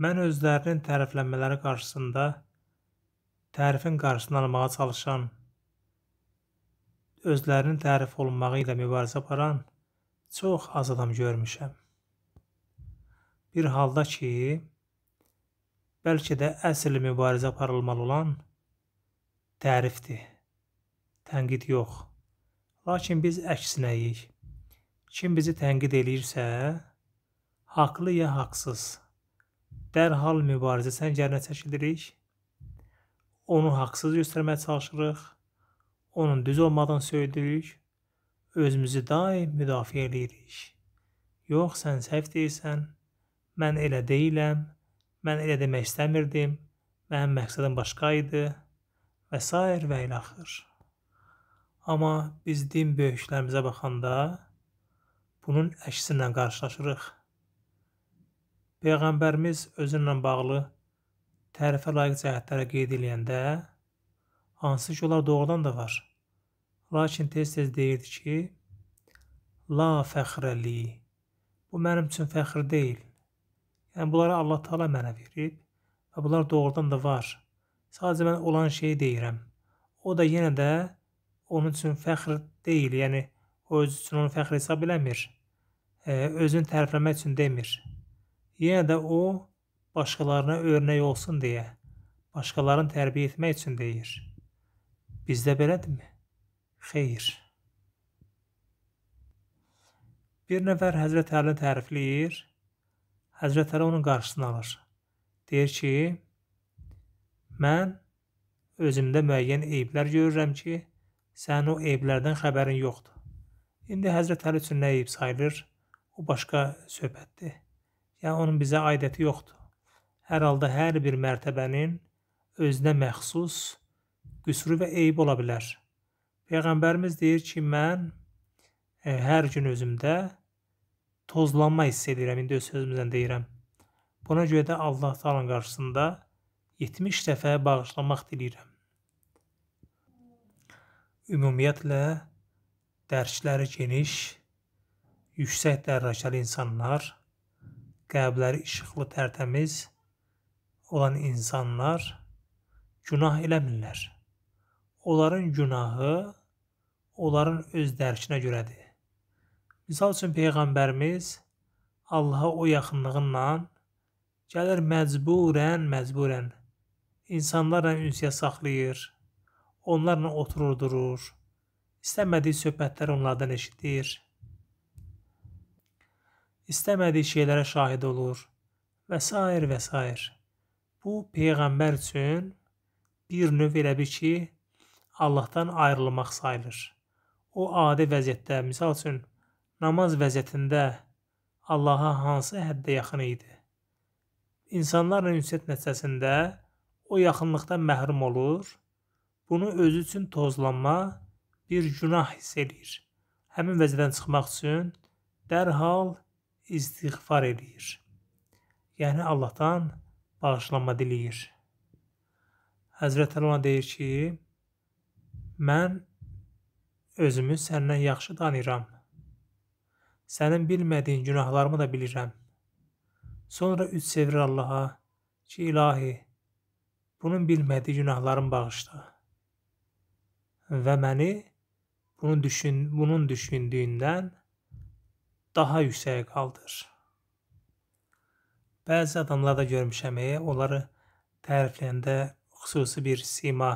Mən özlərinin təriflənmələri qarşısında tərifin qarşısını almağa çalışan, özlərinin tərif olunmağı ilə mübarizə aparan çox az adam görmüşəm. Bir halda ki, bəlkə də əsl mübarizə aparılmalı olan tərifdir, tənqid yox. Lakin biz əksinəyik. Kim bizi tənqid eləyirsə, haqlı ya haqsız – dərhal mübarizə səngərinə çəkilirik. Onu haqsız göstərməyə çalışırıq. Onun düz olmadığını söyləyirik. Özümüzü daim müdafiə eləyirik. Yox, sən səhv deyirsən. Mən elə deyiləm. Mən elə demək istəmirdim. Mənim məqsədim başqa idi və s. və ilə axır. Amma biz din böyüklərimizə baxanda bunun əksinə qarşılaşırıq. Peyğəmbərimiz özünlə bağlı tərifə layiq cəhətlərə qeyd eləyəndə, hansı ki, onlar doğrudan da var. Lakin tez-tez deyirdi ki, La fəxrəli, bu mənim üçün fəxr deyil. Yəni, bunları Allah taala mənə verib və bunlar doğrudan da var. Sadəcə mən olan şeyi deyirəm. O da yenə də onun üçün fəxr deyil, yəni o öz üçün onu fəxr hesab eləmir, e, özünü tərifləmək üçün demir. Yenə də o, başqalarına örnək olsun deyə, başqalarını tərbiyə etmək üçün deyir. Bizdə belədirmi? Xeyr. Bir nəfər Həzrət Əlini tərifləyir, Həzrət Əli onun qarşısını alır. Deyir ki, mən özümdə müəyyən eyblər görürəm ki, sənin o eyblərdən xəbərin yoxdur. İndi Həzrət Əli üçün nə eyb sayılır, o başqa söhbətdir. Yəni onun bizə aidəti yoxdur. Hər halda hər bir mərtəbənin özünə məxsus qüsuru və eyib ola bilər. Peyğəmbərimiz deyir ki, mən e, hər gün özümdə tozlanma hiss edirəm, indi öz sözümüzlə deyirəm. Buna görə də Allah Taala'nın qarşısında 70 dəfə bağışlamaq diləyirəm. Ümumiyyətlə dərsləri geniş, yüksək dərəcəli insanlar qəlbləri işıqlı tərtəmiz olan insanlar günah eləmirlər. Onların günahı onların öz dərkinə görədir. Misal üçün Peyğəmbərimiz Allaha o yaxınlığınla gəlir məcburən, məcburən insanlarla ünsiyyət saxlayır, onlarla oturur durur, istəmədiyi söhbətləri onlardan eşidir istəmədiyi şeylərə şahid olur və s. və s. Bu peyğəmbər üçün bir növ elə bir ki, Allahdan ayrılmaq sayılır. O adi vəziyyətdə, misal üçün, namaz vəziyyətində Allaha hansı həddə yaxın idi? İnsanlarla ünsiyyət nəticəsində o yaxınlıqdan məhrum olur. Bunu özü üçün tozlanma, bir günah hiss edir. Həmin vəziyyətdən çıxmaq üçün dərhal istiğfar eləyir. Yəni Allahdan bağışlanma diləyir. Həzrət Əli ona deyir ki, mən özümü səndən yaxşı tanıyıram. Sənin bilmədiyin günahlarımı da bilirəm. Sonra üç çevirir Allaha ki, ilahi, bunun bilmədiyi günahlarım bağışla. Və məni bunun, düşün, bunun düşündüyündən daha yüksəyə qaldır. Bəzi adamlarda görmüşəm, e, onları tərifləyəndə xüsusi bir sima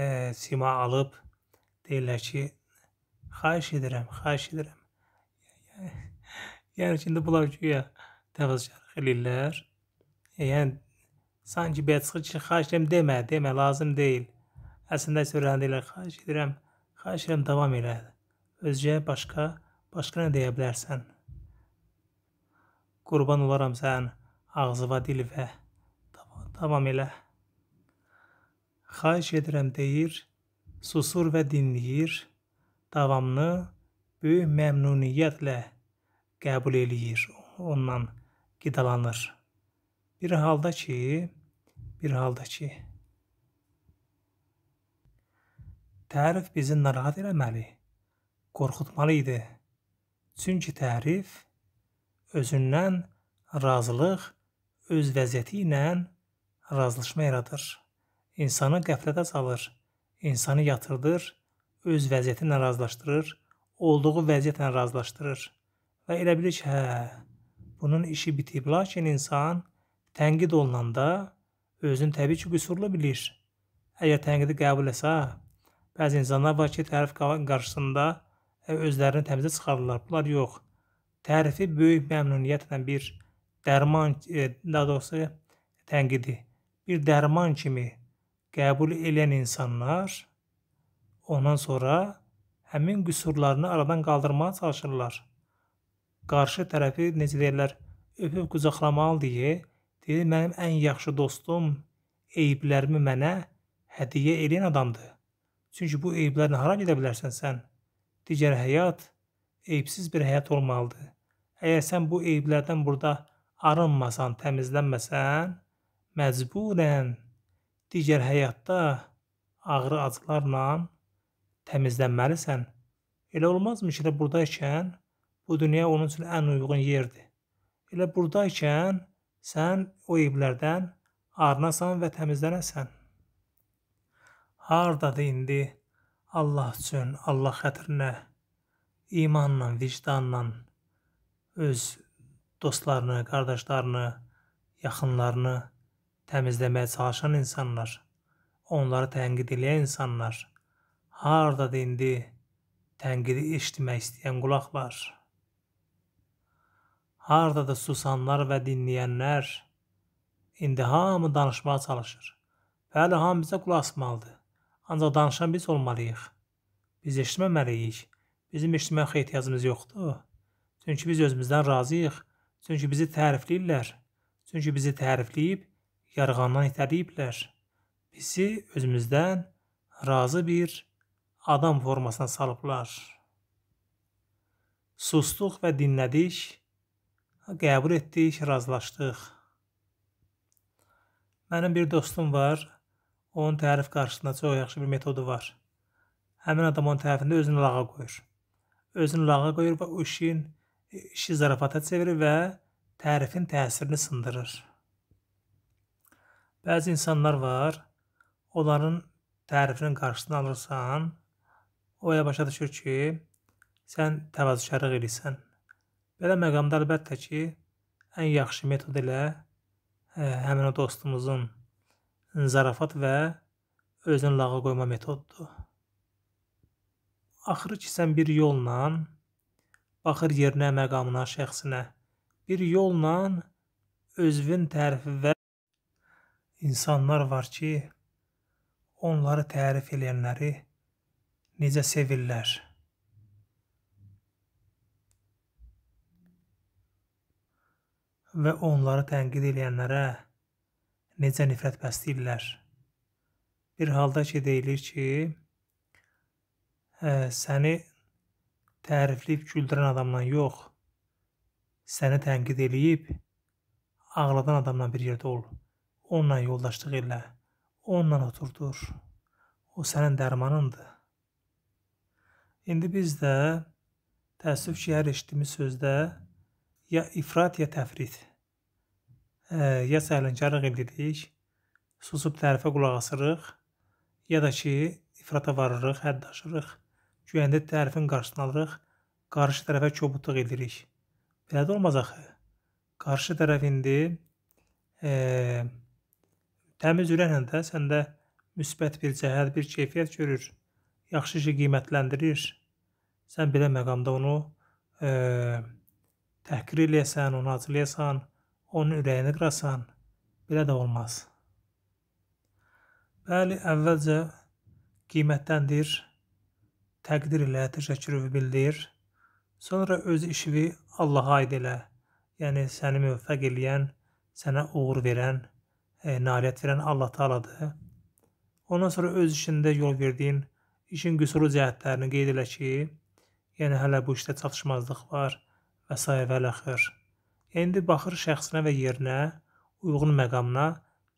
e, sima alıb deyirlər ki, xahiş edirəm, xahiş edirəm. Yəni, yəni şimdi bunlar güya təvazükarlıq eləyirlər. E, yəni sanki belə çıxır ki, xahiş edirəm demə, demə, lazım deyil. Əslində isə öyrənirlər, xahiş edirəm, xahiş edirəm davam elə. Özcə başqa Başqa nə deyə bilərsən? Qurban olaram sən ağzıva dilvə. Tamam, tamam elə. Xahiş edirəm deyir, susur və dinləyir. Davamını böyük məmnuniyyətlə qəbul eləyir. Ondan qidalanır. Bir halda ki, bir halda ki, tərif bizi narahat eləməli, qorxutmalı idi.'' Çünki tərif özündən razılıq, öz vəziyyəti ilə razılaşma yaradır. İnsanı qəflətə salır, insanı yatırdır, öz vəziyyəti ilə razılaşdırır, olduğu vəziyyətlə razılaşdırır. Və elə bilir ki, hə, bunun işi bitib, lakin insan tənqid olunanda özünü təbii ki, qüsurlu bilir. Əgər tənqidi qəbul etsə, bəzi insanlar var ki, tərif qarşısında və hə, özlərini təmizə çıxarırlar. Bunlar yox. Tərifi böyük məmnuniyyətlə bir dərman, e, daha doğrusu tənqidi, bir dərman kimi qəbul edən insanlar ondan sonra həmin qüsurlarını aradan qaldırmağa çalışırlar. Qarşı tərəfi necə deyirlər, öpüb qucaqlamalı deyə, deyir mənim ən yaxşı dostum eyblərimi mənə hədiyyə edən adamdır. Çünki bu eyblərlə hara gedə bilərsən sən? digər həyat eybsiz bir həyat olmalıdır. Əgər sən bu eyblərdən burada arınmasan, təmizlənməsən, məcburən digər həyatda ağrı acılarla təmizlənməlisən. Elə olmazmı ki, elə buradaykən bu dünya onun üçün ən uyğun yerdir. Elə buradaykən sən o eyblərdən arınasan və təmizlənəsən. Hardadır indi Allah üçün, Allah xətrinə imanla, vicdanla öz dostlarını, qardaşlarını, yaxınlarını təmizləməyə çalışan insanlar, onları tənqid edən insanlar, harda indi tənqidi eşitmək istəyən qulaqlar, harda da susanlar və dinləyənlər indi hamı danışmağa çalışır. Bəli, hamı bizə qulaq asmalıdır. Ancaq danışan biz olmalıyıq. Biz eşitməməliyik. Bizim eşitməyə ehtiyacımız yoxdur. Çünki biz özümüzdən razıyıq. Çünki bizi tərifləyirlər. Çünki bizi tərifləyib, yarğandan itəliyiblər. Bizi özümüzdən razı bir adam formasına salıblar. Sustuq və dinlədik, qəbul etdik, razılaşdıq. Mənim bir dostum var, Onun tərif qarşısında çox yaxşı bir metodu var. Həmin adam onun tərifində özünü lağa qoyur. Özünü lağa qoyur və o işin işi zarafata çevirir və tərifin təsirini sındırır. Bəzi insanlar var, onların tərifinin qarşısını alırsan, o elə başa düşür ki, sən təvazökarlıq edirsən. Belə məqamda əlbəttə ki, ən yaxşı metod elə e, həmin o dostumuzun zarafat və özünü lağa qoyma metoddur. Axırı ki, sən bir yolla baxır yerinə, məqamına, şəxsinə. Bir yolla özün tərifi və insanlar var ki, onları tərif edənləri necə sevirlər. Və onları tənqid edənlərə necə nifrət bəsləyirlər. Bir halda ki, deyilir ki, ə, hə, səni tərifləyib güldürən adamla yox, səni tənqid eləyib ağladan adamla bir yerdə ol. Onunla yoldaşlıq elə, onunla oturdur. O sənin dərmanındır. İndi biz də təəssüf ki, hər eşitdiyimiz sözdə ya ifrat ya təfrit ya səhvənkarlıq edirik, susub tərifə qulaq asırıq, ya da ki, ifrata varırıq, hədd aşırıq, güyəndə tərifin qarşısını alırıq, qarşı tərəfə kobudluq edirik. Belə də olmaz axı. Qarşı tərəf indi e, təmiz ürəklə də səndə müsbət bir cəhət, bir keyfiyyət görür, yaxşı ki, qiymətləndirir. Sən belə məqamda onu e, təhqir eləyəsən, onu acılayasan, onun ürəyini qırasan, belə də olmaz. Bəli, əvvəlcə qiymətləndir, təqdir ilə təşəkkürü bildir, sonra öz işini Allaha aid elə, yəni səni müvəffəq eləyən, sənə uğur verən, e, nailiyyət verən Allah Taaladır. Ondan sonra öz işində yol verdiyin işin qüsuru cəhətlərini qeyd elə ki, yəni hələ bu işdə çatışmazlıq var və s. və əxir. İndi baxır şəxsinə və yerinə, uyğun məqamına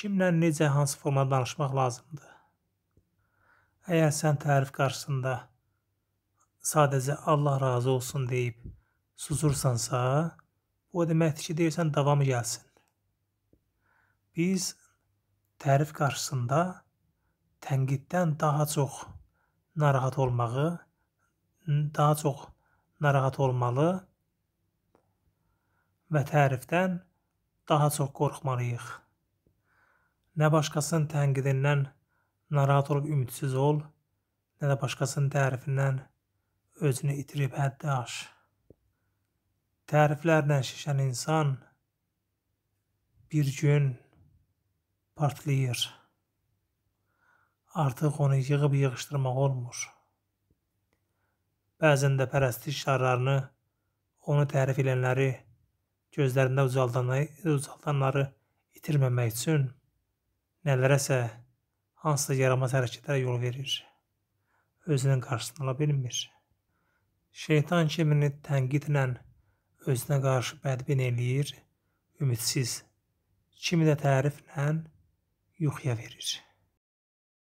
kimlə necə hansı formada danışmaq lazımdır. Əgər sən tərif qarşısında sadəcə Allah razı olsun deyib susursansa, bu o deməkdir ki, deyirsən davamı gəlsin. Biz tərif qarşısında tənqiddən daha çox narahat olmağı, daha çox narahat olmalı və tərifdən daha çox qorxmalıyıq. Nə başqasının tənqidindən narahat olub ümidsiz ol, nə də başqasının tərifindən özünü itirib həddi aş. Təriflərlə şişən insan bir gün partlayır. Artıq onu yığıb yığışdırmaq olmur. Bəzən də pərəstiş şarlarını onu tərif edənləri gözlərində ucaldanı, ucaldanları itirməmək üçün nələrəsə hansısa yaramaz hərəkətlərə yol verir. Özünün qarşısını ala bilmir. Şeytan kimini tənqidlə özünə qarşı bədbin eləyir, ümidsiz, kimi də təriflə yuxuya verir.